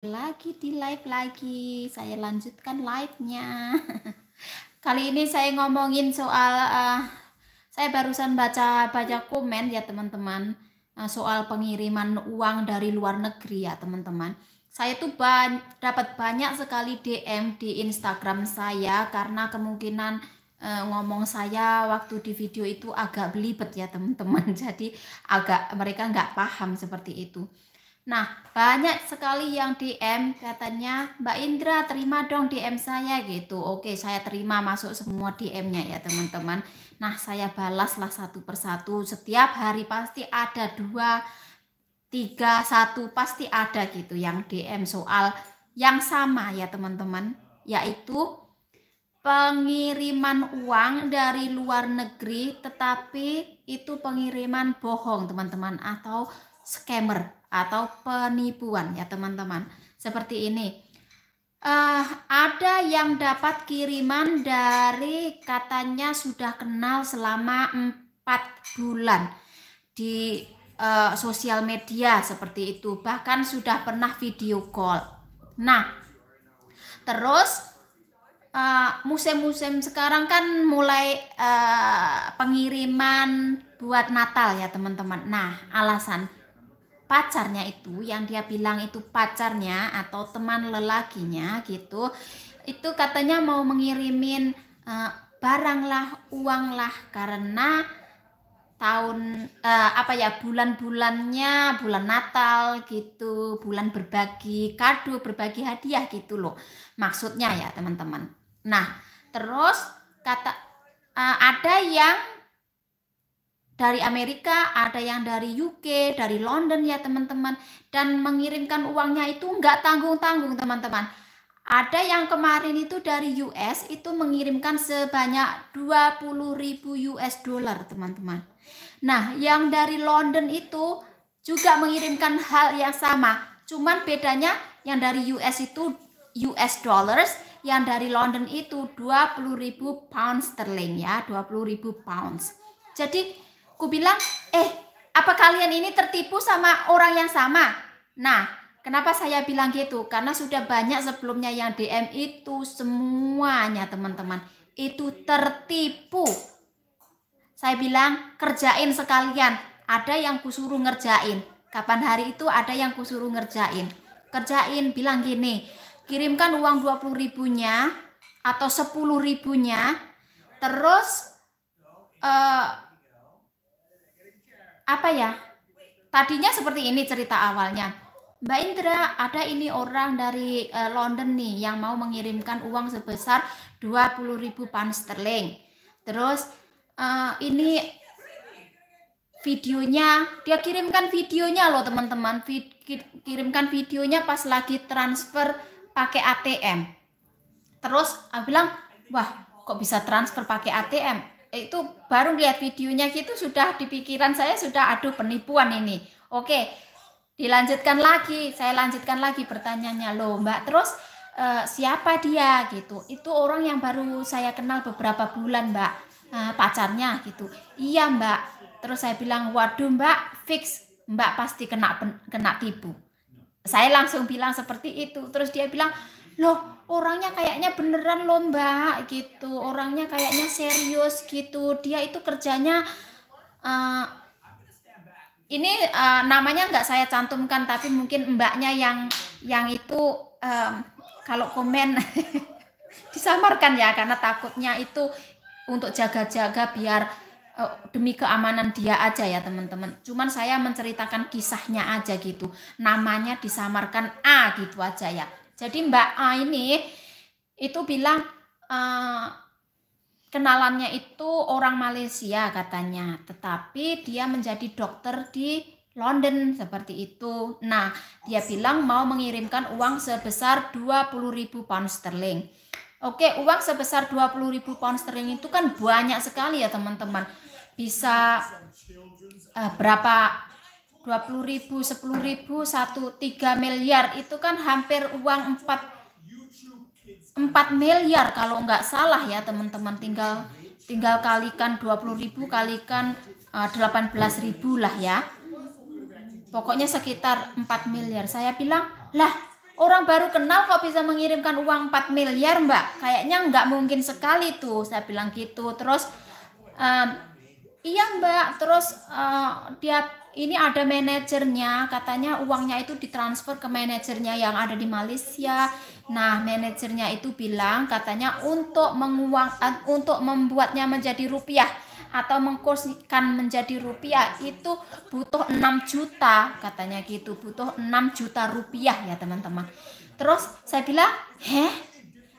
lagi di live lagi saya lanjutkan live-nya kali ini saya ngomongin soal uh, saya barusan baca baca komen ya teman-teman uh, soal pengiriman uang dari luar negeri ya teman-teman saya tuh ba dapat banyak sekali DM di Instagram saya karena kemungkinan uh, ngomong saya waktu di video itu agak belibet ya teman-teman jadi agak mereka nggak paham seperti itu Nah, banyak sekali yang DM katanya, Mbak Indra terima dong DM saya gitu. Oke, saya terima masuk semua DM-nya ya teman-teman. Nah, saya balaslah satu persatu. Setiap hari pasti ada dua, tiga, satu pasti ada gitu yang DM soal yang sama ya teman-teman. Yaitu pengiriman uang dari luar negeri tetapi itu pengiriman bohong teman-teman atau scammer atau penipuan ya teman-teman. Seperti ini. Uh, ada yang dapat kiriman dari katanya sudah kenal selama empat bulan di uh, sosial media seperti itu. Bahkan sudah pernah video call. Nah, terus eh, musim-musim uh, sekarang kan mulai uh, pengiriman buat Natal ya teman-teman. Nah, alasan pacarnya itu yang dia bilang itu pacarnya atau teman lelakinya gitu itu katanya mau mengirimin uh, eh, barang lah uang lah karena tahun uh, apa ya bulan-bulannya bulan Natal gitu bulan berbagi kado berbagi hadiah gitu loh maksudnya ya teman-teman nah terus kata uh, ada yang dari Amerika, ada yang dari UK, dari London ya teman-teman. Dan mengirimkan uangnya itu nggak tanggung-tanggung teman-teman. Ada yang kemarin itu dari US itu mengirimkan sebanyak ribu US dollar teman-teman. Nah yang dari London itu juga mengirimkan hal yang sama. Cuman bedanya yang dari US itu US dollars, yang dari London itu 20.000 pound sterling ya, ribu pounds. Jadi Ku bilang, eh, apa kalian ini tertipu sama orang yang sama? Nah, kenapa saya bilang gitu? Karena sudah banyak sebelumnya yang DM itu semuanya teman-teman. Itu tertipu. Saya bilang, kerjain sekalian. Ada yang kusuruh ngerjain. Kapan hari itu ada yang kusuruh ngerjain. Kerjain, bilang gini, kirimkan uang 20 ribunya atau 10 ribunya. Terus... Uh, apa ya? Tadinya seperti ini cerita awalnya. Mbak Indra, ada ini orang dari uh, London nih yang mau mengirimkan uang sebesar 20.000 pound sterling. Terus uh, ini videonya, dia kirimkan videonya loh teman-teman. Vid kirimkan videonya pas lagi transfer pakai ATM. Terus aku bilang, "Wah, kok bisa transfer pakai ATM?" Eh, itu baru lihat videonya gitu sudah di pikiran saya sudah aduh penipuan ini. Oke, dilanjutkan lagi, saya lanjutkan lagi pertanyaannya loh Mbak. Terus e, siapa dia gitu? Itu orang yang baru saya kenal beberapa bulan Mbak, e, pacarnya gitu. Iya Mbak. Terus saya bilang waduh Mbak fix Mbak pasti kena kena tipu. Saya langsung bilang seperti itu. Terus dia bilang loh orangnya kayaknya beneran lomba gitu orangnya kayaknya serius gitu dia itu kerjanya uh, ini uh, namanya nggak saya cantumkan tapi mungkin mbaknya yang yang itu um, kalau komen disamarkan ya karena takutnya itu untuk jaga-jaga biar uh, demi keamanan dia aja ya teman-teman. Cuman saya menceritakan kisahnya aja gitu. Namanya disamarkan A gitu aja ya. Jadi Mbak A ini itu bilang uh, kenalannya itu orang Malaysia katanya, tetapi dia menjadi dokter di London seperti itu. Nah, dia bilang mau mengirimkan uang sebesar 20.000 pound sterling. Oke, uang sebesar 20.000 pound sterling itu kan banyak sekali ya, teman-teman. Bisa uh, berapa 20 ribu, 10 ribu, 1, 3 miliar itu kan hampir uang 4, 4 miliar kalau nggak salah ya teman-teman tinggal tinggal kalikan 20 ribu kalikan uh, eh, 18 ribu lah ya pokoknya sekitar 4 miliar saya bilang lah orang baru kenal kok bisa mengirimkan uang 4 miliar mbak kayaknya nggak mungkin sekali tuh saya bilang gitu terus um, iya mbak terus uh, dia ini ada manajernya, katanya uangnya itu ditransfer ke manajernya yang ada di Malaysia. Nah, manajernya itu bilang katanya untuk menguang eh, untuk membuatnya menjadi rupiah atau mengkursikan menjadi rupiah itu butuh 6 juta, katanya gitu, butuh 6 juta rupiah ya, teman-teman. Terus saya bilang, "Heh?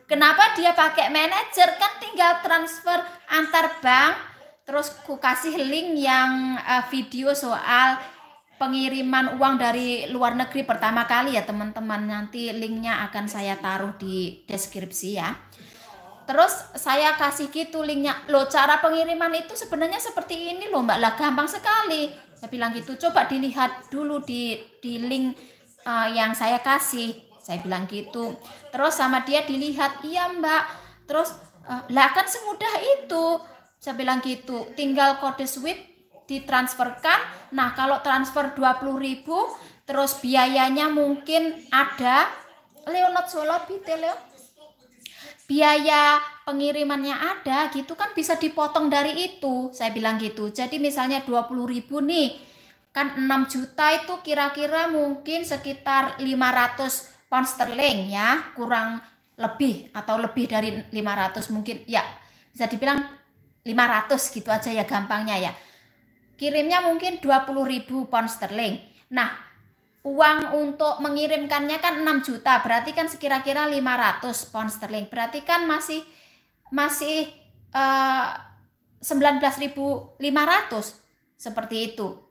Kenapa dia pakai manajer? Kan tinggal transfer antar bank terus ku kasih link yang uh, video soal pengiriman uang dari luar negeri pertama kali ya teman-teman nanti linknya akan saya taruh di deskripsi ya terus saya kasih gitu linknya loh cara pengiriman itu sebenarnya seperti ini loh mbak lah gampang sekali saya bilang gitu coba dilihat dulu di di link uh, yang saya kasih saya bilang gitu terus sama dia dilihat iya mbak terus uh, lah kan semudah itu saya bilang gitu tinggal kode swift ditransferkan nah kalau transfer 20.000 terus biayanya mungkin ada Leonard Solobi Leo biaya pengirimannya ada gitu kan bisa dipotong dari itu saya bilang gitu jadi misalnya 20.000 nih kan 6 juta itu kira-kira mungkin sekitar 500 pound sterling ya kurang lebih atau lebih dari 500 mungkin ya bisa dibilang 500 gitu aja ya gampangnya ya. Kirimnya mungkin 20.000 pound sterling. Nah, uang untuk mengirimkannya kan 6 juta, berarti kan sekira-kira 500 pound sterling. Berarti kan masih masih uh, eh, 19.500 seperti itu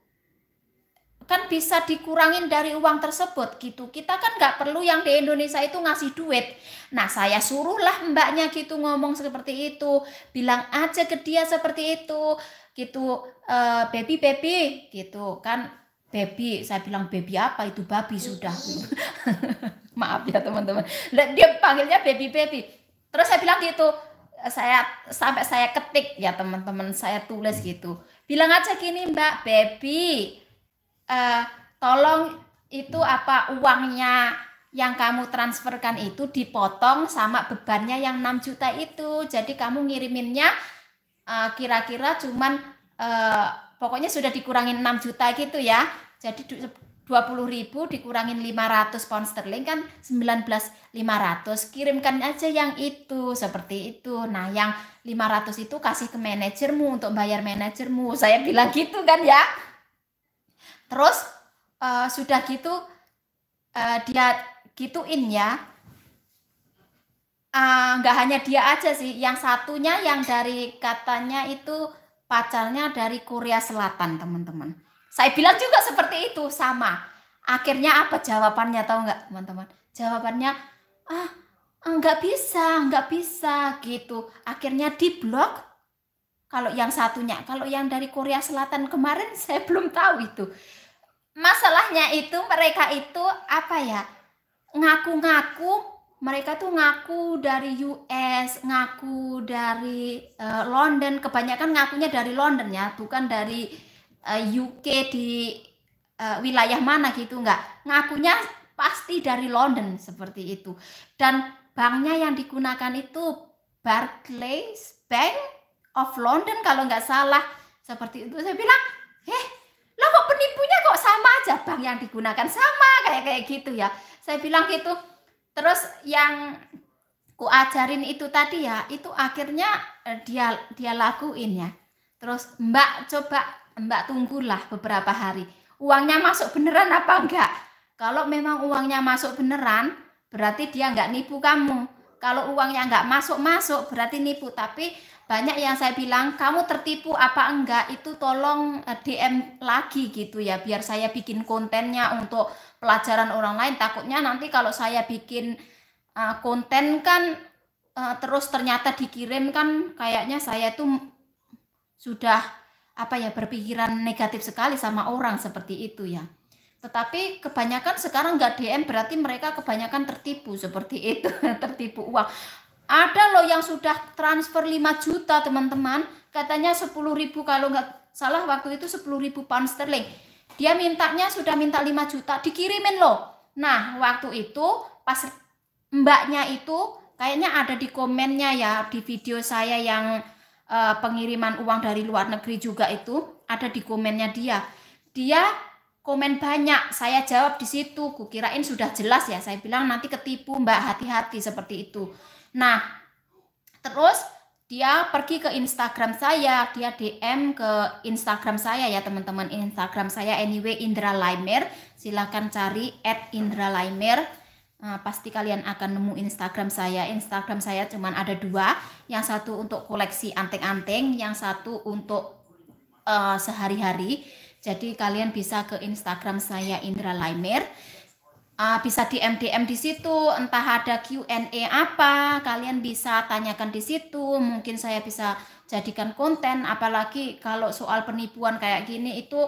kan bisa dikurangin dari uang tersebut gitu. Kita kan nggak perlu yang di Indonesia itu ngasih duit. Nah saya suruhlah mbaknya gitu ngomong seperti itu, bilang aja ke dia seperti itu, gitu, e, baby baby gitu kan, baby. Saya bilang baby apa itu babi sudah. Maaf ya teman-teman. Dia panggilnya baby baby. Terus saya bilang gitu, saya sampai saya ketik ya teman-teman saya tulis gitu. Bilang aja gini mbak, baby eh, tolong itu apa uangnya yang kamu transferkan itu dipotong sama bebannya yang 6 juta itu. Jadi kamu ngiriminnya eh, kira-kira cuman eh, pokoknya sudah dikurangin 6 juta gitu ya. Jadi puluh ribu dikurangin 500 pound sterling kan 19.500 kirimkan aja yang itu seperti itu nah yang 500 itu kasih ke manajermu untuk bayar manajermu saya bilang gitu kan ya terus uh, sudah gitu uh, dia gituin ya eh, nggak uh, hanya dia aja sih yang satunya yang dari katanya itu pacarnya dari Korea Selatan teman-teman saya bilang juga seperti itu sama akhirnya apa jawabannya tahu nggak teman-teman jawabannya ah nggak bisa nggak bisa gitu akhirnya di blok kalau yang satunya kalau yang dari Korea Selatan kemarin saya belum tahu itu masalahnya itu mereka itu apa ya ngaku-ngaku mereka tuh ngaku dari US, ngaku dari uh, London, kebanyakan ngakunya dari London ya, bukan dari uh, eh, UK di uh, wilayah mana gitu enggak. Ngakunya pasti dari London seperti itu. Dan banknya yang digunakan itu Barclays Bank of London kalau nggak salah. Seperti itu saya bilang, "Eh, kok penipunya kok sama aja bank yang digunakan sama kayak kayak gitu ya saya bilang gitu terus yang ku ajarin itu tadi ya itu akhirnya eh, dia dia lakuin ya terus mbak coba mbak tunggulah beberapa hari uangnya masuk beneran apa enggak kalau memang uangnya masuk beneran berarti dia enggak nipu kamu kalau uangnya enggak masuk masuk berarti nipu tapi banyak yang saya bilang kamu tertipu apa enggak itu tolong eh, DM lagi gitu ya biar saya bikin kontennya untuk pelajaran orang lain takutnya nanti kalau saya bikin eh, konten kan eh, terus ternyata dikirim kan kayaknya saya tuh sudah apa ya berpikiran negatif sekali sama orang seperti itu ya tetapi kebanyakan sekarang nggak DM berarti mereka kebanyakan tertipu seperti itu tertipu uang ada loh yang sudah transfer 5 juta teman-teman, katanya 10 ribu kalau nggak salah waktu itu 10 ribu pound sterling. Dia mintanya sudah minta 5 juta, dikirimin loh. Nah waktu itu pas mbaknya itu kayaknya ada di komennya ya di video saya yang uh, pengiriman uang dari luar negeri juga itu ada di komennya dia. Dia komen banyak, saya jawab di situ, kukirain sudah jelas ya, saya bilang nanti ketipu mbak hati-hati seperti itu. Nah, terus dia pergi ke Instagram saya, dia DM ke Instagram saya ya teman-teman. Instagram saya anyway Indra Laimer, silahkan cari at Indra Laimer. Nah, pasti kalian akan nemu Instagram saya. Instagram saya cuman ada dua, yang satu untuk koleksi anting-anting, yang satu untuk uh, sehari-hari. Jadi kalian bisa ke Instagram saya Indra Laimer uh, bisa DM DM di situ, entah ada Q&A apa, kalian bisa tanyakan di situ. Mungkin saya bisa jadikan konten apalagi kalau soal penipuan kayak gini itu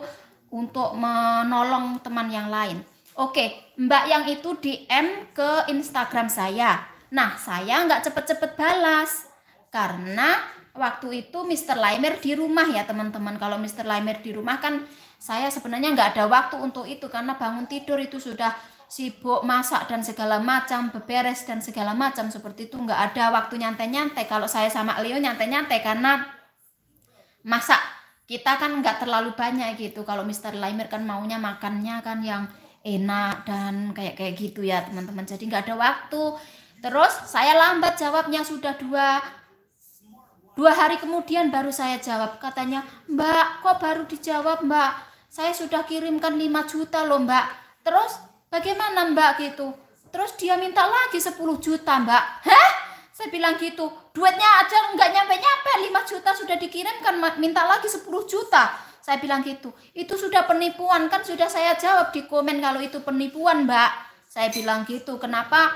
untuk menolong teman yang lain. Oke, Mbak yang itu DM ke Instagram saya. Nah, saya nggak cepet-cepet balas karena waktu itu Mr. Laimer di rumah ya teman-teman. Kalau Mr. Laimer di rumah kan saya sebenarnya nggak ada waktu untuk itu karena bangun tidur itu sudah sibuk masak dan segala macam, beberes dan segala macam seperti itu nggak ada waktu nyantai-nyantai. Kalau saya sama Leo nyantai-nyantai karena masak kita kan nggak terlalu banyak gitu. Kalau Mister Laimer kan maunya makannya kan yang enak dan kayak kayak gitu ya teman-teman. Jadi nggak ada waktu. Terus saya lambat jawabnya sudah dua dua hari kemudian baru saya jawab katanya Mbak kok baru dijawab Mbak saya sudah kirimkan 5 juta loh Mbak terus Bagaimana mbak gitu? Terus dia minta lagi 10 juta mbak. Hah? Saya bilang gitu. Duitnya aja nggak nyampe-nyampe 5 juta sudah dikirimkan minta lagi 10 juta. Saya bilang gitu. Itu sudah penipuan kan sudah saya jawab di komen kalau itu penipuan mbak. Saya bilang gitu. Kenapa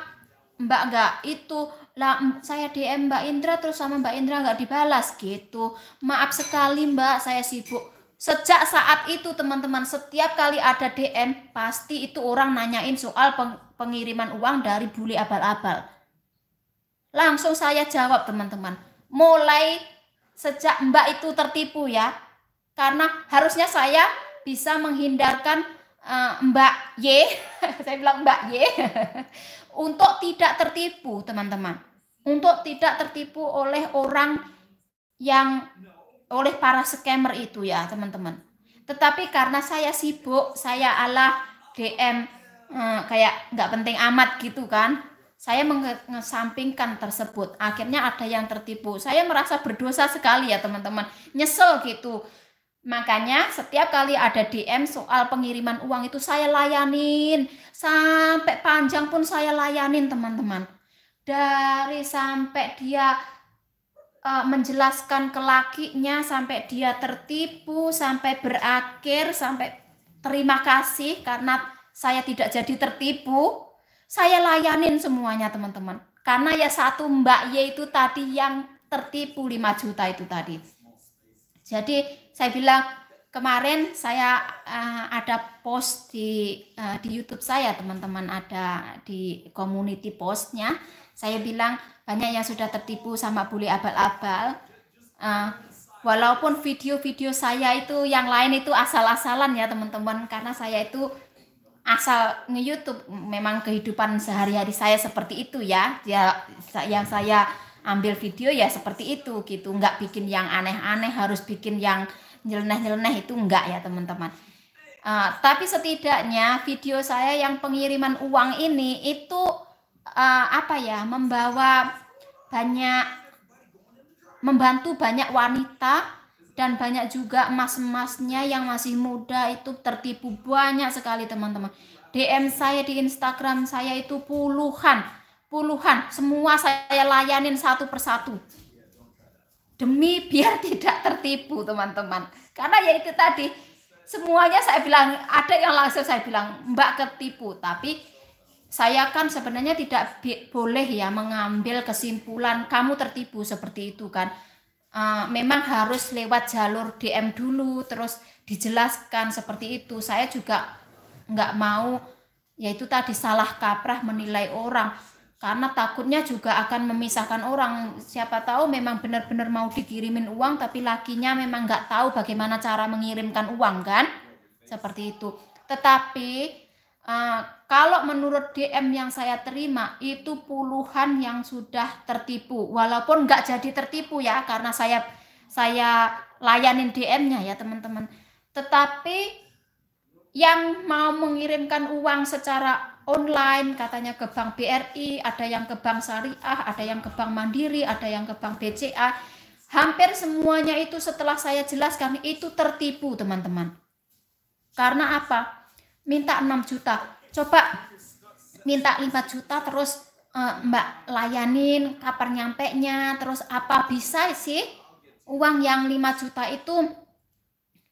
mbak nggak itu lah saya DM Mbak Indra terus sama Mbak Indra nggak dibalas gitu. Maaf sekali Mbak, saya sibuk Sejak saat itu teman-teman setiap kali ada DM pasti itu orang nanyain soal peng pengiriman uang dari bule abal-abal. Langsung saya jawab teman-teman. Mulai sejak Mbak itu tertipu ya. Karena harusnya saya bisa menghindarkan uh, Mbak Y, saya bilang Mbak Y, untuk tidak tertipu teman-teman. Untuk tidak tertipu oleh orang yang oleh para scammer itu ya teman-teman. Tetapi karena saya sibuk, saya ala DM eh, kayak nggak penting amat gitu kan. Saya mengesampingkan tersebut. Akhirnya ada yang tertipu. Saya merasa berdosa sekali ya teman-teman. Nyesel gitu. Makanya setiap kali ada DM soal pengiriman uang itu saya layanin. Sampai panjang pun saya layanin teman-teman. Dari sampai dia E, menjelaskan ke lakinya sampai dia tertipu, sampai berakhir, sampai terima kasih karena saya tidak jadi tertipu. Saya layanin semuanya teman-teman. Karena ya satu Mbak Y itu tadi yang tertipu 5 juta itu tadi. Jadi saya bilang kemarin saya uh, ada post di uh, di YouTube saya teman-teman ada di community postnya. Saya bilang banyak yang sudah tertipu sama bule abal-abal uh, walaupun video-video saya itu yang lain itu asal-asalan ya teman-teman karena saya itu asal nge-youtube memang kehidupan sehari-hari saya seperti itu ya ya yang saya ambil video ya seperti itu gitu nggak bikin yang aneh-aneh harus bikin yang nyeleneh-nyeleneh itu enggak ya teman-teman uh, tapi setidaknya video saya yang pengiriman uang ini itu uh, apa ya membawa banyak membantu banyak wanita dan banyak juga emas-emasnya yang masih muda itu tertipu banyak sekali teman-teman. DM saya di Instagram saya itu puluhan, puluhan. Semua saya layanin satu persatu. Demi biar tidak tertipu teman-teman. Karena ya itu tadi, semuanya saya bilang, ada yang langsung saya bilang, mbak ketipu. Tapi saya kan sebenarnya tidak boleh ya mengambil kesimpulan kamu tertipu seperti itu kan. Uh, memang harus lewat jalur DM dulu terus dijelaskan seperti itu. Saya juga nggak mau yaitu tadi salah kaprah menilai orang karena takutnya juga akan memisahkan orang siapa tahu memang benar-benar mau dikirimin uang tapi lakinya memang nggak tahu bagaimana cara mengirimkan uang kan seperti itu tetapi uh, kalau menurut DM yang saya terima itu puluhan yang sudah tertipu. Walaupun nggak jadi tertipu ya karena saya saya layanin DM-nya ya teman-teman. Tetapi yang mau mengirimkan uang secara online katanya ke bank BRI, ada yang ke bank Syariah, ada yang ke bank Mandiri, ada yang ke bank BCA. Hampir semuanya itu setelah saya jelaskan itu tertipu teman-teman. Karena apa? Minta 6 juta, coba minta 5 juta terus uh, Mbak layanin kapan nyampe nya terus apa bisa sih uang yang 5 juta itu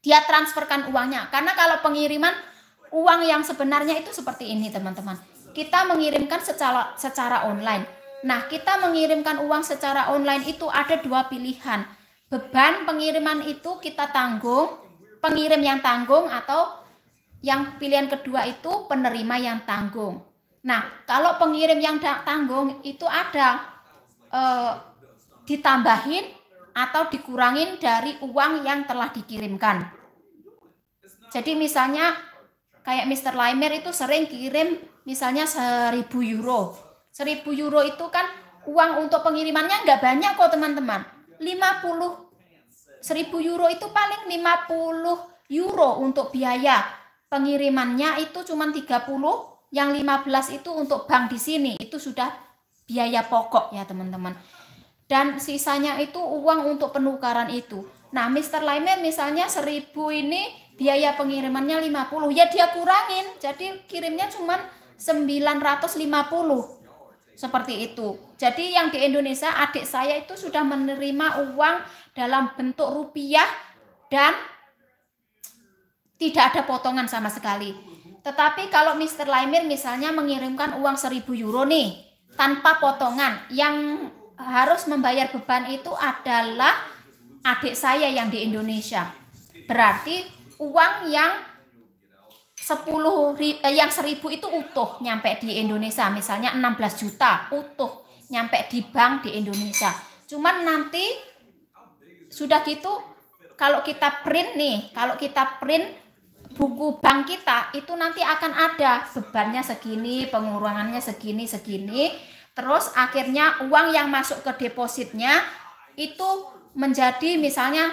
dia transferkan uangnya karena kalau pengiriman uang yang sebenarnya itu seperti ini teman-teman kita mengirimkan secara secara online nah kita mengirimkan uang secara online itu ada dua pilihan beban pengiriman itu kita tanggung pengirim yang tanggung atau yang pilihan kedua itu penerima yang tanggung. Nah, kalau pengirim yang tanggung itu ada eh, ditambahin atau dikurangin dari uang yang telah dikirimkan. Jadi misalnya kayak Mr. Laimer itu sering kirim misalnya 1000 euro. 1000 euro itu kan uang untuk pengirimannya nggak banyak kok teman-teman. 50 1000 euro itu paling 50 euro untuk biaya pengirimannya itu cuma 30, yang 15 itu untuk bank di sini. Itu sudah biaya pokok ya teman-teman. Dan sisanya itu uang untuk penukaran itu. Nah, Mr. Laimer misalnya 1000 ini biaya pengirimannya 50. Ya dia kurangin. Jadi kirimnya cuma 950. Seperti itu. Jadi yang di Indonesia adik saya itu sudah menerima uang dalam bentuk rupiah dan tidak ada potongan sama sekali. Tetapi kalau Mr. Laimir misalnya mengirimkan uang 1000 euro nih tanpa potongan yang harus membayar beban itu adalah adik saya yang di Indonesia. Berarti uang yang 10 eh, yang 1000 itu utuh nyampe di Indonesia misalnya 16 juta utuh nyampe di bank di Indonesia. Cuman nanti sudah gitu kalau kita print nih, kalau kita print buku bank kita itu nanti akan ada bebannya segini, pengurangannya segini, segini. Terus akhirnya uang yang masuk ke depositnya itu menjadi misalnya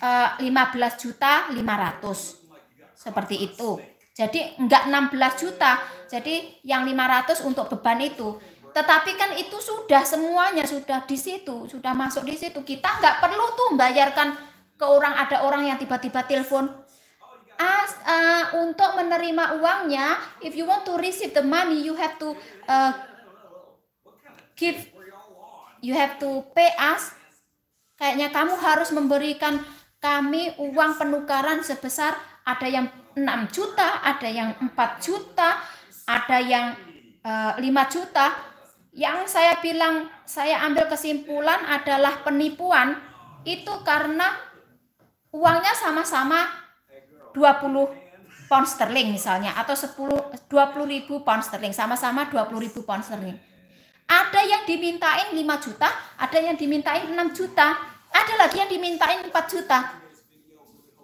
eh, lima 15 juta 500 seperti itu. Jadi enggak 16 juta. Jadi yang 500 untuk beban itu. Tetapi kan itu sudah semuanya sudah di situ, sudah masuk di situ. Kita enggak perlu tuh bayarkan ke orang ada orang yang tiba-tiba telepon, as uh, untuk menerima uangnya, if you want to receive the money, you have to uh, give, you have to pay us. Kayaknya kamu harus memberikan kami uang penukaran sebesar ada yang 6 juta, ada yang 4 juta, ada yang uh, 5 juta. Yang saya bilang, saya ambil kesimpulan adalah penipuan itu karena uangnya sama-sama 20 pound sterling misalnya atau 10 20 ribu pound sterling sama-sama 20 ribu pound sterling ada yang dimintain 5 juta ada yang dimintain 6 juta ada lagi yang dimintain 4 juta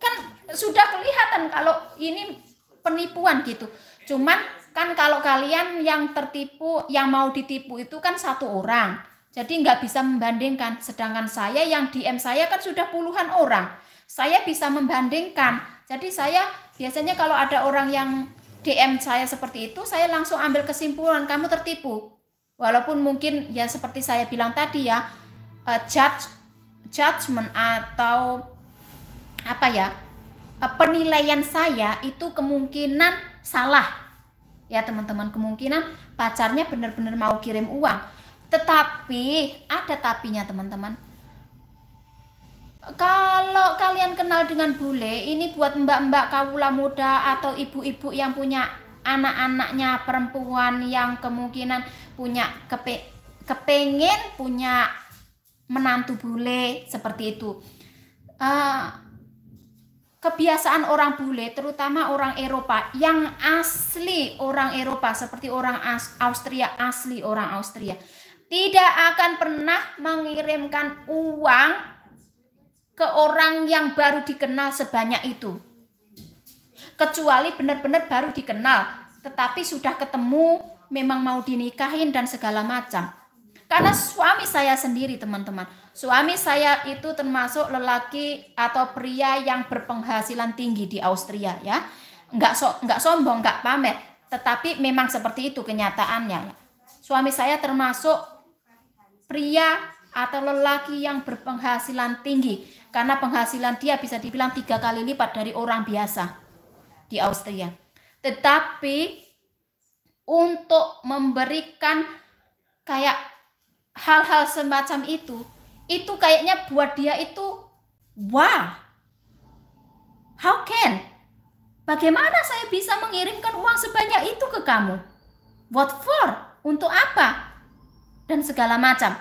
kan sudah kelihatan kalau ini penipuan gitu cuman kan kalau kalian yang tertipu yang mau ditipu itu kan satu orang jadi nggak bisa membandingkan sedangkan saya yang DM saya kan sudah puluhan orang saya bisa membandingkan jadi saya biasanya kalau ada orang yang DM saya seperti itu, saya langsung ambil kesimpulan kamu tertipu. Walaupun mungkin ya seperti saya bilang tadi ya, uh, judge judgment atau apa ya? Eh, penilaian saya itu kemungkinan salah. Ya teman-teman, kemungkinan pacarnya benar-benar mau kirim uang. Tetapi ada tapinya teman-teman kalau kalian kenal dengan bule ini buat mbak-mbak kawula muda atau ibu-ibu yang punya anak-anaknya perempuan yang kemungkinan punya kepe kepengen punya menantu bule seperti itu uh, kebiasaan orang bule terutama orang Eropa yang asli orang Eropa seperti orang As Austria asli orang Austria tidak akan pernah mengirimkan uang ke orang yang baru dikenal sebanyak itu. Kecuali benar-benar baru dikenal, tetapi sudah ketemu, memang mau dinikahin dan segala macam. Karena suami saya sendiri teman-teman, suami saya itu termasuk lelaki atau pria yang berpenghasilan tinggi di Austria ya. Enggak so, enggak sombong, enggak pamer, tetapi memang seperti itu kenyataannya. Ya. Suami saya termasuk pria atau lelaki yang berpenghasilan tinggi karena penghasilan dia bisa dibilang tiga kali lipat dari orang biasa di Austria. Tetapi untuk memberikan kayak hal-hal semacam itu, itu kayaknya buat dia itu wow. How can? Bagaimana saya bisa mengirimkan uang sebanyak itu ke kamu? What for? Untuk apa? Dan segala macam.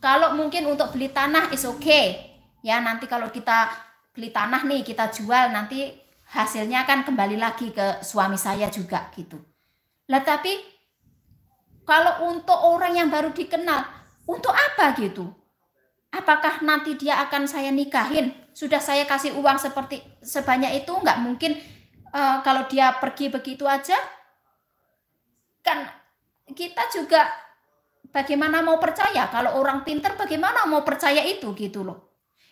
Kalau mungkin untuk beli tanah is okay. Ya, nanti kalau kita beli tanah nih, kita jual nanti hasilnya akan kembali lagi ke suami saya juga gitu. Lah tapi kalau untuk orang yang baru dikenal, untuk apa gitu? Apakah nanti dia akan saya nikahin? Sudah saya kasih uang seperti sebanyak itu nggak mungkin uh, kalau dia pergi begitu aja kan kita juga bagaimana mau percaya kalau orang pinter bagaimana mau percaya itu gitu loh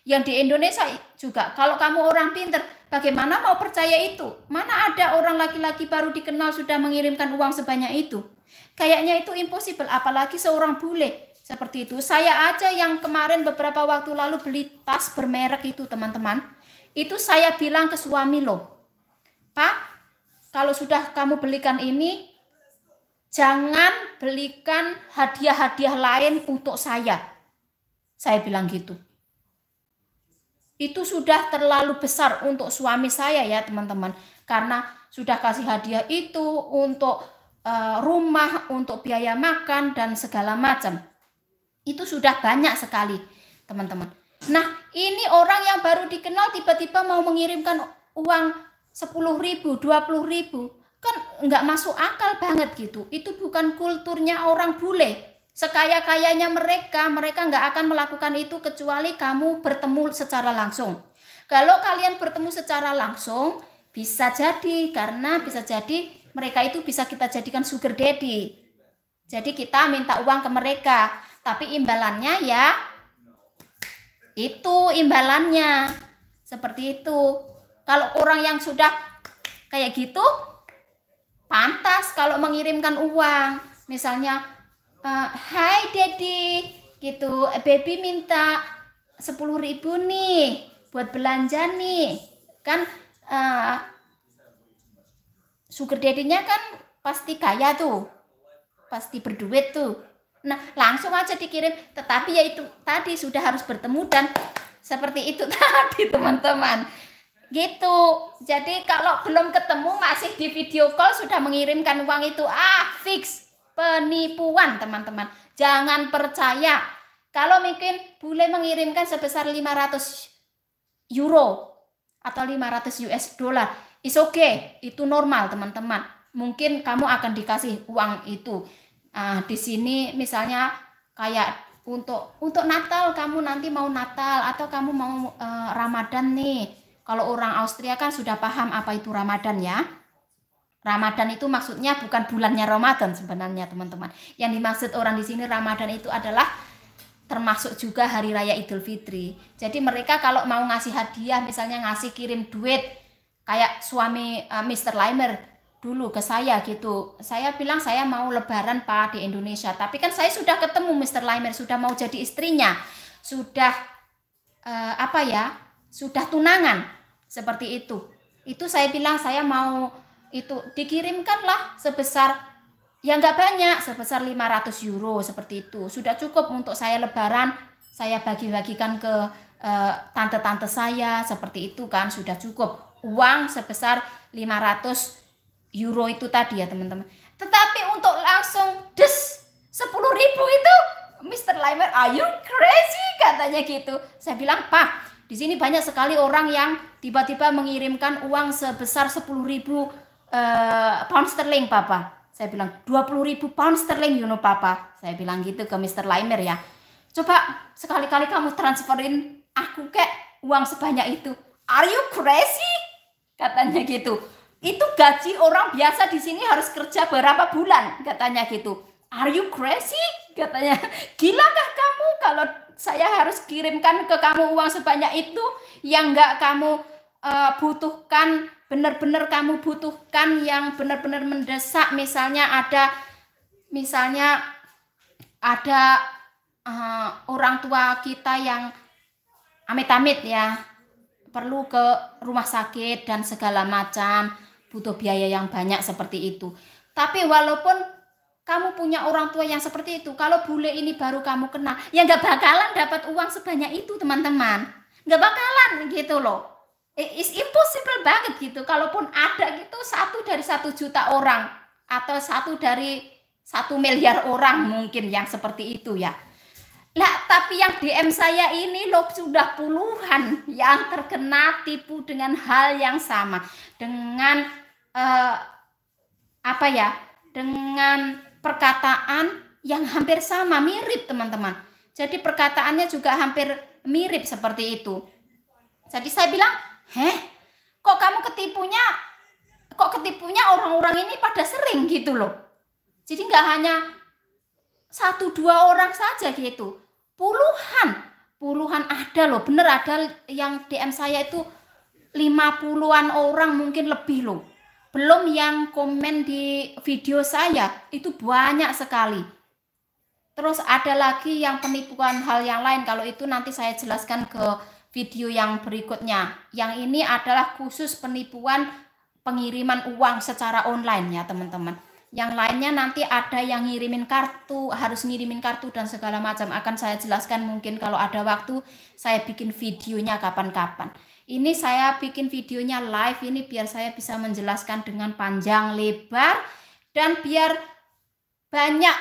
yang di Indonesia juga, kalau kamu orang pinter, bagaimana mau percaya itu? Mana ada orang laki-laki baru dikenal sudah mengirimkan uang sebanyak itu? Kayaknya itu impossible, apalagi seorang bule. Seperti itu. Saya aja yang kemarin beberapa waktu lalu beli tas bermerek itu, teman-teman. Itu saya bilang ke suami loh, Pak, kalau sudah kamu belikan ini, jangan belikan hadiah-hadiah lain untuk saya. Saya bilang gitu itu sudah terlalu besar untuk suami saya ya teman-teman karena sudah kasih hadiah itu untuk eh, rumah untuk biaya makan dan segala macam itu sudah banyak sekali teman-teman nah ini orang yang baru dikenal tiba-tiba mau mengirimkan uang 10 ribu 20 ribu kan nggak masuk akal banget gitu itu bukan kulturnya orang bule Sekaya-kayanya mereka, mereka nggak akan melakukan itu kecuali kamu bertemu secara langsung. Kalau kalian bertemu secara langsung, bisa jadi karena bisa jadi mereka itu bisa kita jadikan sugar daddy. Jadi kita minta uang ke mereka, tapi imbalannya ya itu imbalannya seperti itu. Kalau orang yang sudah kayak gitu pantas kalau mengirimkan uang, misalnya uh, Hai Daddy gitu eh, baby minta 10 ribu nih buat belanja nih kan uh, sugar daddy-nya kan pasti kaya tuh pasti berduit tuh nah langsung aja dikirim tetapi ya itu tadi sudah harus bertemu dan seperti itu tadi teman-teman gitu jadi kalau belum ketemu masih di video call sudah mengirimkan uang itu ah fix penipuan teman-teman. Jangan percaya. Kalau mungkin boleh mengirimkan sebesar 500 euro atau 500 US dollar, is okay, itu normal teman-teman. Mungkin kamu akan dikasih uang itu. Nah, di sini misalnya kayak untuk untuk Natal kamu nanti mau Natal atau kamu mau uh, Ramadan nih. Kalau orang Austria kan sudah paham apa itu Ramadan ya. Ramadan itu maksudnya bukan bulannya Ramadan sebenarnya teman-teman. Yang dimaksud orang di sini Ramadan itu adalah termasuk juga hari raya Idul Fitri. Jadi mereka kalau mau ngasih hadiah misalnya ngasih kirim duit kayak suami uh, eh, Mr. Limer dulu ke saya gitu. Saya bilang saya mau lebaran Pak di Indonesia, tapi kan saya sudah ketemu Mr. Limer sudah mau jadi istrinya. Sudah uh, apa ya? Sudah tunangan seperti itu. Itu saya bilang saya mau itu dikirimkanlah sebesar yang nggak banyak sebesar 500 euro seperti itu sudah cukup untuk saya lebaran saya bagi-bagikan ke eh, tante-tante uh, saya seperti itu kan sudah cukup uang sebesar 500 euro itu tadi ya teman-teman tetapi untuk langsung des 10 ribu itu Mr. Limer are you crazy katanya gitu saya bilang pak di sini banyak sekali orang yang tiba-tiba mengirimkan uang sebesar 10 ribu uh, pound sterling papa saya bilang 20 ribu pound sterling you know papa saya bilang gitu ke Mr. Laimer ya coba sekali-kali kamu transferin aku ke uang sebanyak itu are you crazy katanya gitu itu gaji orang biasa di sini harus kerja berapa bulan katanya gitu are you crazy katanya gila gilakah kamu kalau saya harus kirimkan ke kamu uang sebanyak itu yang nggak kamu uh, butuhkan benar-benar kamu butuhkan yang benar-benar mendesak misalnya ada misalnya ada uh, orang tua kita yang amit-amit ya perlu ke rumah sakit dan segala macam butuh biaya yang banyak seperti itu tapi walaupun kamu punya orang tua yang seperti itu kalau bule ini baru kamu kenal ya nggak bakalan dapat uang sebanyak itu teman-teman nggak bakalan gitu loh it's impossible banget gitu. Kalaupun ada gitu satu dari satu juta orang atau satu dari satu miliar orang mungkin yang seperti itu ya. Lah, tapi yang DM saya ini loh sudah puluhan yang terkena tipu dengan hal yang sama, dengan eh, apa ya? Dengan perkataan yang hampir sama, mirip teman-teman. Jadi perkataannya juga hampir mirip seperti itu. Jadi saya bilang Heh? Kok kamu ketipunya? Kok ketipunya orang-orang ini pada sering gitu loh. Jadi nggak hanya satu dua orang saja gitu. Puluhan, puluhan ada loh. Bener ada yang DM saya itu lima puluhan orang mungkin lebih loh. Belum yang komen di video saya, itu banyak sekali. Terus ada lagi yang penipuan hal yang lain, kalau itu nanti saya jelaskan ke video yang berikutnya. Yang ini adalah khusus penipuan pengiriman uang secara online ya teman-teman. Yang lainnya nanti ada yang ngirimin kartu, harus ngirimin kartu dan segala macam. Akan saya jelaskan mungkin kalau ada waktu saya bikin videonya kapan-kapan. Ini saya bikin videonya live ini biar saya bisa menjelaskan dengan panjang lebar dan biar banyak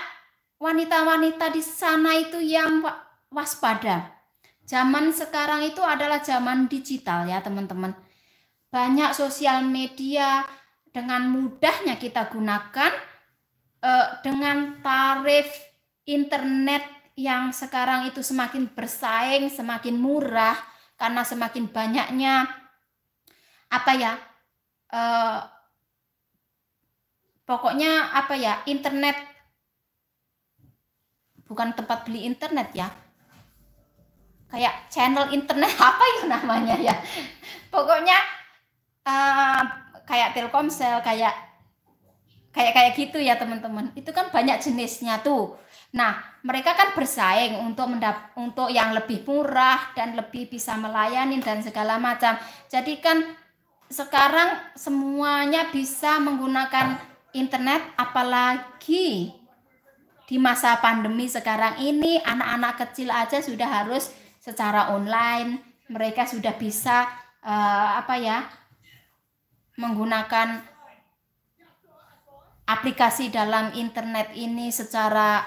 wanita-wanita di sana itu yang waspada Zaman sekarang itu adalah zaman digital ya teman-teman. Banyak sosial media dengan mudahnya kita gunakan eh, dengan tarif internet yang sekarang itu semakin bersaing, semakin murah karena semakin banyaknya apa ya eh, pokoknya apa ya internet bukan tempat beli internet ya kayak channel internet apa ya namanya ya pokoknya uh, kayak Telkomsel kayak kayak kayak gitu ya teman-teman itu kan banyak jenisnya tuh nah mereka kan bersaing untuk mendap untuk yang lebih murah dan lebih bisa melayani dan segala macam jadi kan sekarang semuanya bisa menggunakan internet apalagi di masa pandemi sekarang ini anak-anak kecil aja sudah harus secara online mereka sudah bisa uh, apa ya menggunakan aplikasi dalam internet ini secara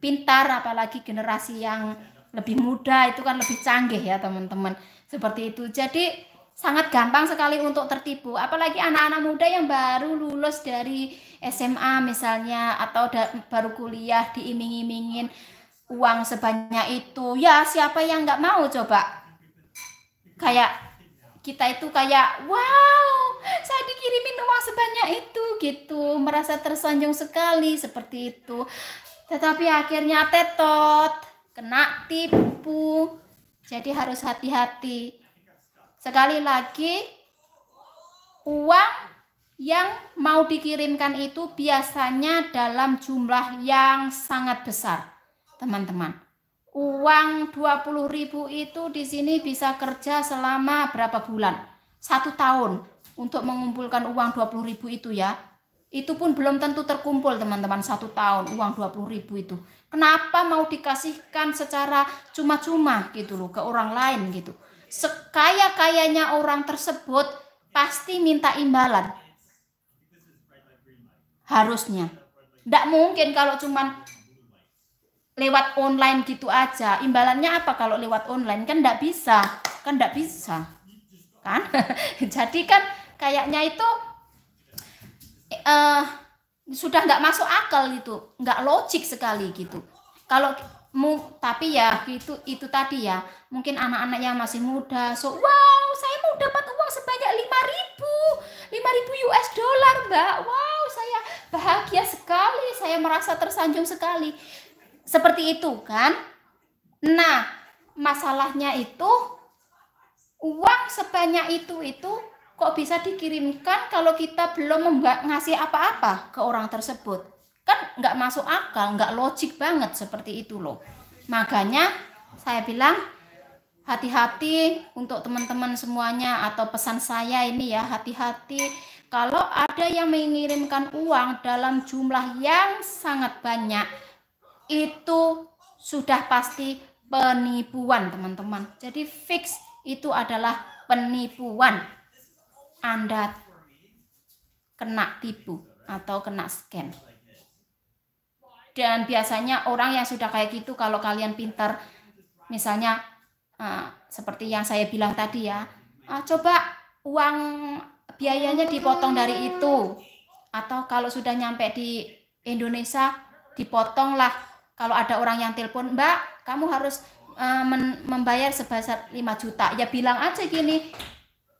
pintar apalagi generasi yang lebih muda itu kan lebih canggih ya teman-teman seperti itu jadi sangat gampang sekali untuk tertipu apalagi anak-anak muda yang baru lulus dari SMA misalnya atau baru kuliah diiming-imingin uang sebanyak itu. Ya, siapa yang nggak mau coba? Kayak kita itu kayak wow, saya dikirimin uang sebanyak itu gitu, merasa tersanjung sekali seperti itu. Tetapi akhirnya tetot, kena tipu. Jadi harus hati-hati. Sekali lagi, uang yang mau dikirimkan itu biasanya dalam jumlah yang sangat besar teman-teman. Uang 20.000 itu di sini bisa kerja selama berapa bulan? Satu tahun untuk mengumpulkan uang 20.000 itu ya. Itu pun belum tentu terkumpul teman-teman satu tahun uang 20.000 itu. Kenapa mau dikasihkan secara cuma-cuma gitu loh ke orang lain gitu. Sekaya-kayanya orang tersebut pasti minta imbalan. Harusnya. Tidak mungkin kalau cuman lewat online gitu aja imbalannya apa kalau lewat online kan tidak bisa kan tidak bisa kan jadi kan kayaknya itu uh, sudah enggak masuk akal gitu enggak logik sekali gitu kalau mu tapi ya gitu itu tadi ya mungkin anak-anak yang masih muda so wow saya mau dapat uang sebanyak 5000 5000 US dollar mbak wow saya bahagia sekali saya merasa tersanjung sekali seperti itu kan? Nah, masalahnya itu uang sebanyak itu itu kok bisa dikirimkan kalau kita belum ngasih apa-apa ke orang tersebut? Kan nggak masuk akal, nggak logik banget seperti itu loh. Makanya saya bilang hati-hati untuk teman-teman semuanya atau pesan saya ini ya hati-hati kalau ada yang mengirimkan uang dalam jumlah yang sangat banyak itu sudah pasti penipuan, teman-teman. Jadi fix itu adalah penipuan. Anda kena tipu atau kena scam. Dan biasanya orang yang sudah kayak gitu kalau kalian pintar misalnya uh, seperti yang saya bilang tadi ya, uh, coba uang biayanya dipotong dari itu. Atau kalau sudah nyampe di Indonesia dipotonglah kalau ada orang yang telepon mbak kamu harus uh, membayar sebesar 5 juta ya bilang aja gini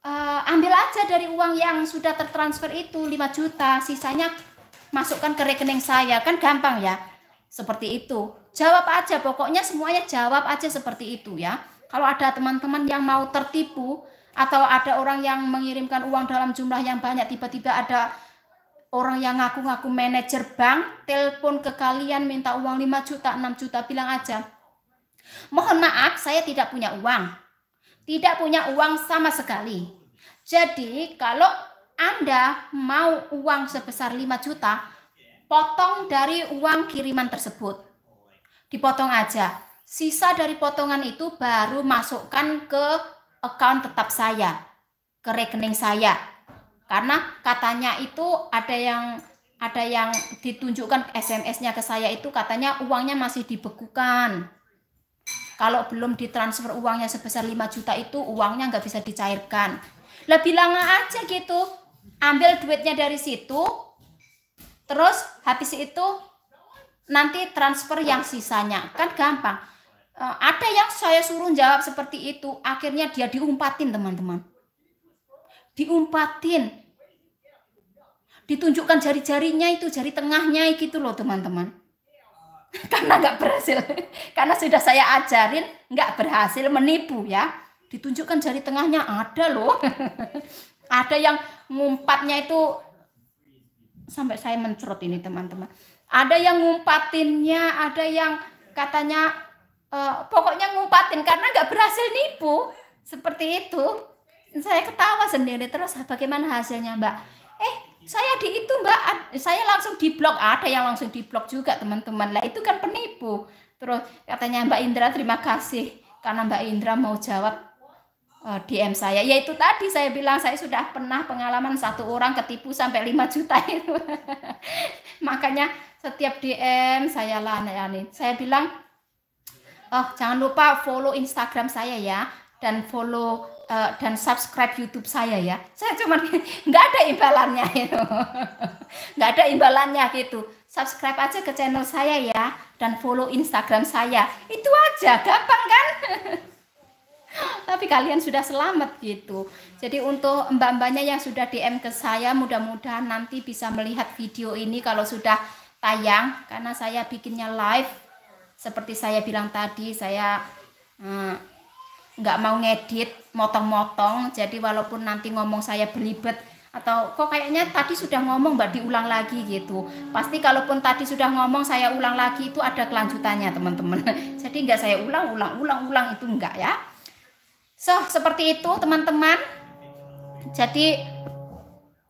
uh, ambil aja dari uang yang sudah tertransfer itu 5 juta sisanya masukkan ke rekening saya kan gampang ya seperti itu jawab aja pokoknya semuanya jawab aja seperti itu ya kalau ada teman-teman yang mau tertipu atau ada orang yang mengirimkan uang dalam jumlah yang banyak tiba-tiba ada Orang yang ngaku-ngaku manajer bank, telepon ke kalian minta uang 5 juta, 6 juta, bilang aja. Mohon maaf, saya tidak punya uang. Tidak punya uang sama sekali. Jadi kalau Anda mau uang sebesar 5 juta, potong dari uang kiriman tersebut. Dipotong aja. Sisa dari potongan itu baru masukkan ke account tetap saya, ke rekening saya karena katanya itu ada yang ada yang ditunjukkan SMS-nya ke saya itu katanya uangnya masih dibekukan kalau belum ditransfer uangnya sebesar 5 juta itu uangnya nggak bisa dicairkan lah bilang aja gitu ambil duitnya dari situ terus habis itu nanti transfer yang sisanya kan gampang eh, ada yang saya suruh jawab seperti itu akhirnya dia diumpatin teman-teman diumpatin ditunjukkan jari-jarinya itu jari tengahnya gitu loh teman-teman karena nggak berhasil karena sudah saya ajarin nggak berhasil menipu ya ditunjukkan jari tengahnya ada loh ada yang ngumpatnya itu sampai saya mencerut ini teman-teman ada yang ngumpatinnya ada yang katanya eh, pokoknya ngumpatin karena nggak berhasil nipu seperti itu saya ketawa sendiri terus ah, bagaimana hasilnya mbak eh saya di itu mbak saya langsung di diblok ada yang langsung di diblok juga teman-teman lah itu kan penipu terus katanya mbak Indra terima kasih karena mbak Indra mau jawab uh, eh, DM saya yaitu tadi saya bilang saya sudah pernah pengalaman satu orang ketipu sampai 5 juta itu makanya setiap DM saya layani saya bilang oh jangan lupa follow Instagram saya ya dan follow uh, dan subscribe YouTube saya ya. Saya cuma nggak ada imbalannya itu. Nggak ada imbalannya gitu. Subscribe aja ke channel saya ya dan follow Instagram saya. Itu aja, gampang kan? Tapi kalian sudah selamat gitu. Jadi untuk mbak-mbaknya yang sudah DM ke saya, mudah-mudahan nanti bisa melihat video ini kalau sudah tayang karena saya bikinnya live. Seperti saya bilang tadi, saya hmm, nggak mau ngedit motong-motong jadi walaupun nanti ngomong saya belibet atau kok kayaknya tadi sudah ngomong mbak diulang lagi gitu pasti kalaupun tadi sudah ngomong saya ulang lagi itu ada kelanjutannya teman-teman jadi nggak saya ulang ulang ulang ulang itu enggak ya so seperti itu teman-teman jadi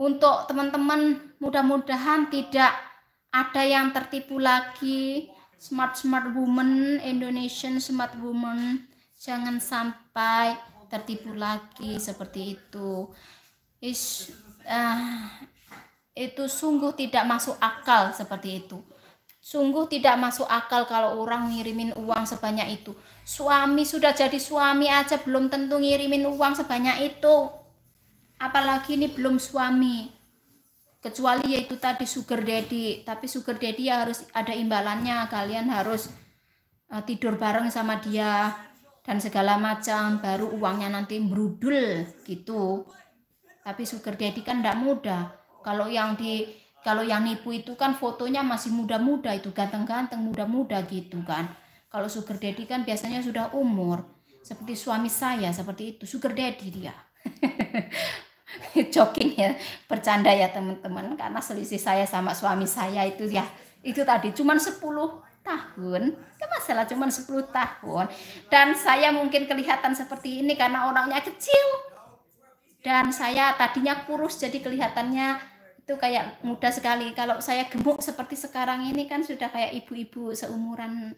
untuk teman-teman mudah-mudahan tidak ada yang tertipu lagi smart smart woman Indonesian smart woman jangan sampai tertipu lagi seperti itu Ish, uh, itu sungguh tidak masuk akal seperti itu sungguh tidak masuk akal kalau orang ngirimin uang sebanyak itu suami sudah jadi suami aja belum tentu ngirimin uang sebanyak itu apalagi ini belum suami kecuali yaitu tadi sugar daddy tapi sugar daddy ya harus ada imbalannya kalian harus eh, tidur bareng sama dia dan segala macam baru uangnya nanti merudul gitu tapi sugar daddy kan tidak mudah kalau yang di kalau yang nipu itu kan fotonya masih muda-muda itu ganteng-ganteng muda-muda gitu kan kalau sugar daddy kan biasanya sudah umur seperti suami saya seperti itu sugar daddy dia joking ya bercanda ya teman-teman karena selisih saya sama suami saya itu ya itu tadi cuman 10 tahun nggak masalah cuma 10 tahun dan saya mungkin kelihatan seperti ini karena orangnya kecil dan saya tadinya kurus jadi kelihatannya itu kayak mudah sekali kalau saya gemuk seperti sekarang ini kan sudah kayak ibu-ibu seumuran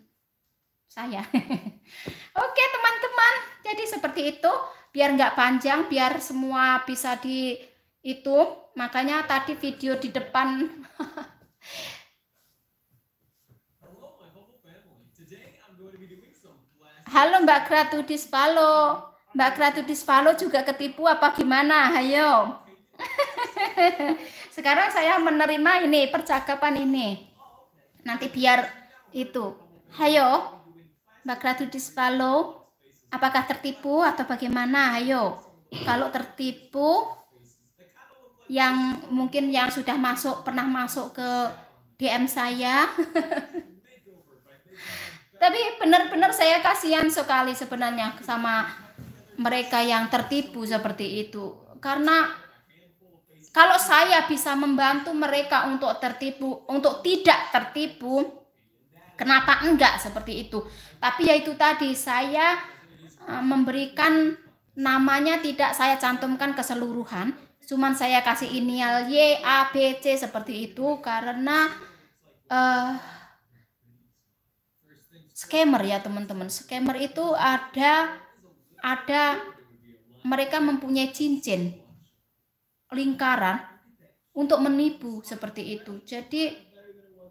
saya oke teman-teman jadi seperti itu biar nggak panjang biar semua bisa di itu makanya tadi video di depan Halo Mbak Gratu Dispalo. Mbak Gratu Dispalo juga ketipu apa gimana? Hayo. Sekarang saya menerima ini percakapan ini. Nanti biar itu. Hayo. Mbak Gratu Dispalo, apakah tertipu atau bagaimana? Hayo. Kalau tertipu yang mungkin yang sudah masuk pernah masuk ke DM saya tapi benar-benar saya kasihan sekali sebenarnya sama mereka yang tertipu seperti itu karena kalau saya bisa membantu mereka untuk tertipu untuk tidak tertipu kenapa enggak seperti itu tapi ya itu tadi saya eh, memberikan namanya tidak saya cantumkan keseluruhan cuman saya kasih inial Y A B C seperti itu karena eh uh, scammer ya teman-teman. Scammer itu ada ada mereka mempunyai cincin lingkaran untuk menipu seperti itu. Jadi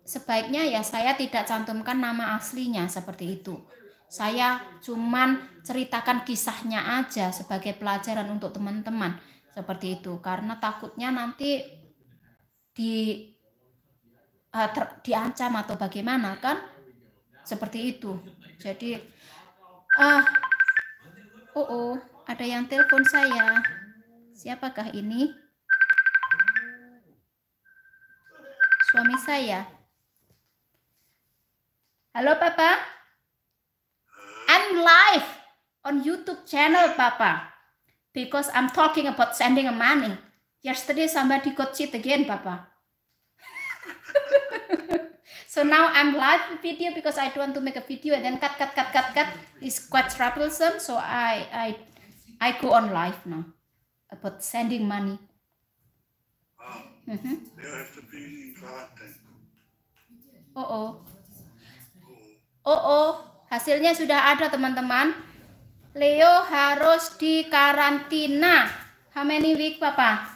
sebaiknya ya saya tidak cantumkan nama aslinya seperti itu. Saya cuman ceritakan kisahnya aja sebagai pelajaran untuk teman-teman seperti itu karena takutnya nanti di uh, ter, diancam atau bagaimana kan seperti itu jadi ah oh oh ada yang telepon saya siapakah ini suami saya halo papa I'm live on YouTube channel papa because I'm talking about sending a money yesterday somebody got cheat again papa So now I'm live video because I don't want to make a video and then cut, cut, cut, cut, cut. It's quite troublesome. So I, I, I go on live now about sending money. Uh huh. Oh, oh. Oh, oh. Hasilnya sudah ada teman-teman. Leo harus di karantina How many week, Papa?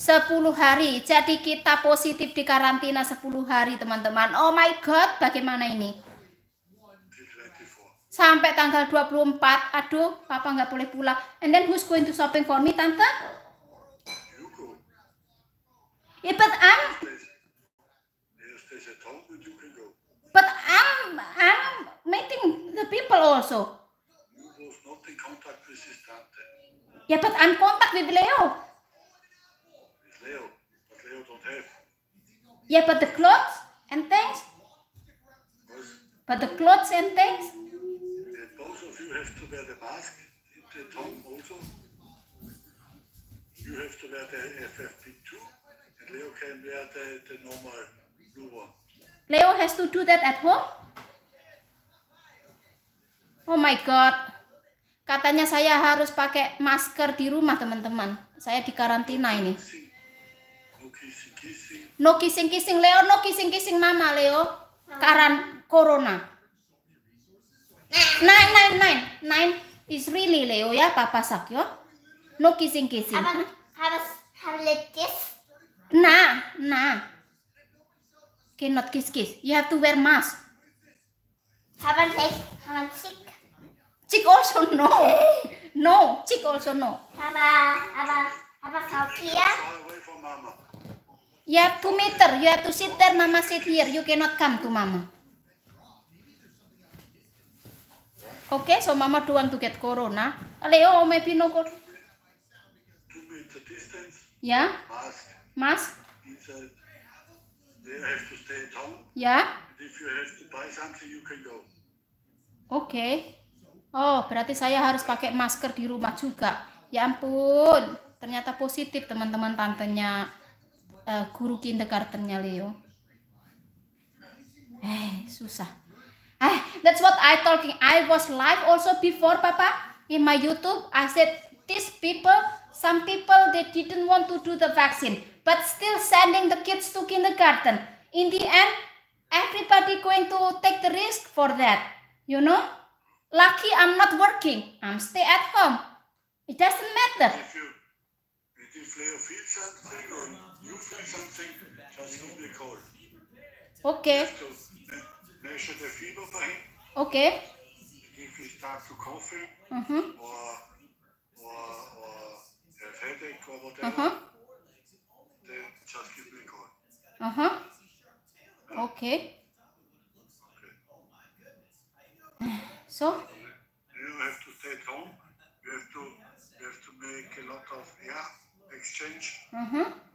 10 hari. Jadi kita positif di karantina 10 hari, teman-teman. Oh my God, bagaimana ini? Sampai tanggal 24. Aduh, papa nggak boleh pulang. And then who's going to shopping for me, tante? Yeah, but I'm... But I'm, I'm meeting the people also. Yeah, but I'm contact with Leo. Yeah, but the clothes and things? But the clothes and things? both of you have to wear the mask, the Tom also. You have to wear the FFP2, and Leo can wear the, the normal blue one. Leo has to do that at home? Oh my god. Katanya saya harus pakai masker di rumah, teman-teman. Saya di karantina ini. No kissing-kissing Leo, no kissing-kissing mama Leo. Karan corona. Nah. Nine, nine, nine, nine is really Leo ya Papa Sakyo. No kissing-kissing. Have, have, have let kiss. Nah, nah. Cannot kiss kiss. You have to wear mask. Haven't like, haven't sick. Sick also no. No, chick also no. Have a, have a, have a cow You have to meet her. You have to sit there. Mama sit here. You cannot come to mama. Okay, so mama don't want to get corona. Leo, maybe no corona. Yeah. Mask. Mask. Oke. They have to stay at home. Yeah. And if you have to buy something, you can go. Okay. Oh, berarti saya harus pakai masker di rumah juga. Ya ampun, ternyata positif teman-teman tantenya uh, guru kindergartennya Leo eh susah eh that's what I talking I was live also before Papa in my YouTube I said these people some people they didn't want to do the vaccine but still sending the kids to kindergarten in the end everybody going to take the risk for that you know lucky i'm not working i'm stay at home it doesn't matter You find something translucent color. Okay. Measure the fever by him. Okay. If he starts to coughing mm -hmm. or, or, or have headache or whatever, uh mm-hmm. -huh. then just give me a call. Uh huh. Yeah. Okay. okay. So? You have to stay at home. You have to, you have to make a lot of air exchange. Mm -hmm.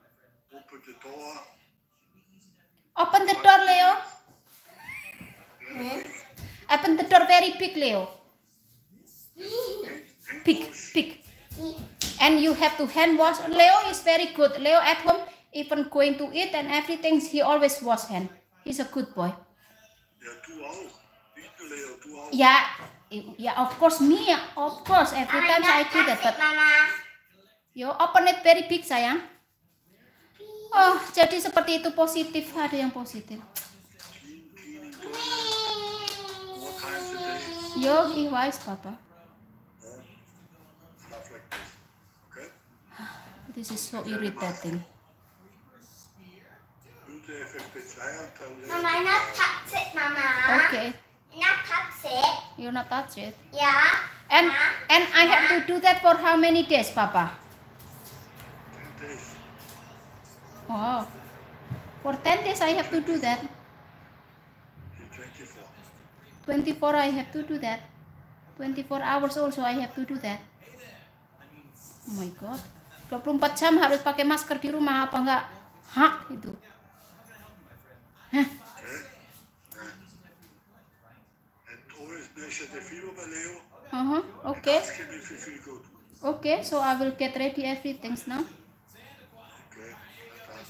Open the door. Open the door, Leo. Yes. Open the door very quick, Leo. Pick, pick. And you have to hand wash. Leo is very good. Leo at home, even going to eat and everything, he always wash hand. He's a good boy. Yeah, two hours. Leo, two hours. Yeah, yeah, of course, me, of course. Every time I do that. But you open it very big, sayang. Oh, jadi seperti itu positif, ada yang positif. Yogi wise, Papa. This is so irritating. Mama, not touch it, Mama. Okay. Not touch it. You not touch it? Yeah. And and I have to do that for how many days, Papa? Ten days. Oh. For 10 days I have to do that. 24. I have to do that. 24 hours also I have to do that. Oh my god. 24 jam harus pakai masker di rumah apa enggak? Hak itu. Hah. Uh -huh. Okay. Okay, so I will get ready everything now.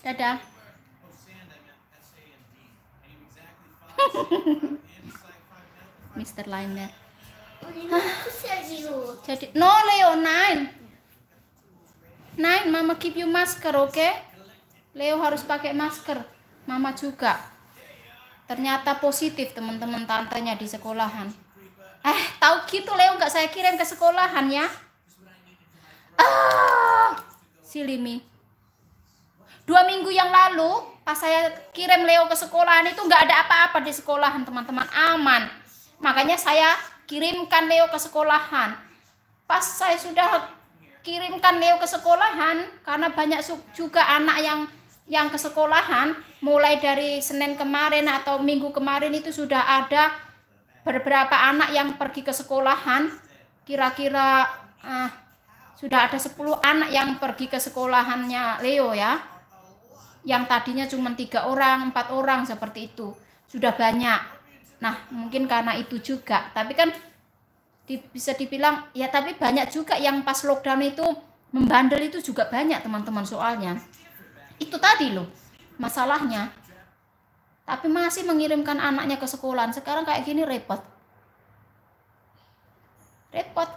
Dadah. Mister Liner. Jadi, no Leo nine. Nine, Mama keep you masker, oke? Okay? Leo harus pakai masker. Mama juga. Ternyata positif teman-teman tantenya di sekolahan. Eh, tahu gitu Leo nggak saya kirim ke sekolahan ya? Ah, silimi dua minggu yang lalu pas saya kirim Leo ke sekolahan itu nggak ada apa-apa di sekolahan teman-teman aman makanya saya kirimkan Leo ke sekolahan pas saya sudah kirimkan Leo ke sekolahan karena banyak juga anak yang yang ke sekolahan mulai dari Senin kemarin atau minggu kemarin itu sudah ada beberapa anak yang pergi ke sekolahan kira-kira eh, sudah ada 10 anak yang pergi ke sekolahannya Leo ya yang tadinya cuma tiga orang empat orang seperti itu sudah banyak nah mungkin karena itu juga tapi kan di, bisa dibilang ya tapi banyak juga yang pas lockdown itu membandel itu juga banyak teman-teman soalnya itu tadi loh masalahnya tapi masih mengirimkan anaknya ke sekolah sekarang kayak gini repot repot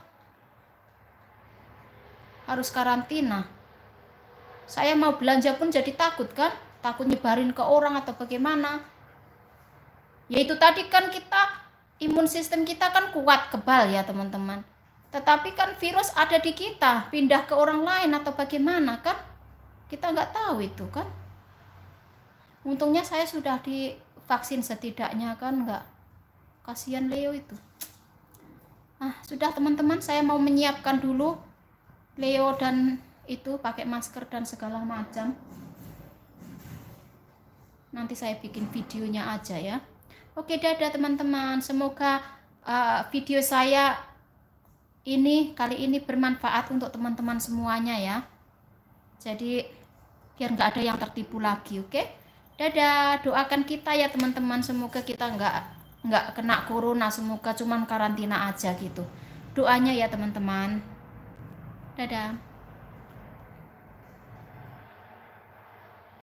harus karantina saya mau belanja pun jadi takut kan takut nyebarin ke orang atau bagaimana yaitu tadi kan kita imun sistem kita kan kuat kebal ya teman-teman tetapi kan virus ada di kita pindah ke orang lain atau bagaimana kan kita nggak tahu itu kan untungnya saya sudah divaksin setidaknya kan nggak kasihan Leo itu ah sudah teman-teman saya mau menyiapkan dulu Leo dan itu pakai masker dan segala macam nanti saya bikin videonya aja ya oke dadah teman-teman semoga uh, video saya ini kali ini bermanfaat untuk teman-teman semuanya ya jadi biar nggak ada yang tertipu lagi oke dadah doakan kita ya teman-teman semoga kita nggak nggak kena corona semoga cuman karantina aja gitu doanya ya teman-teman dadah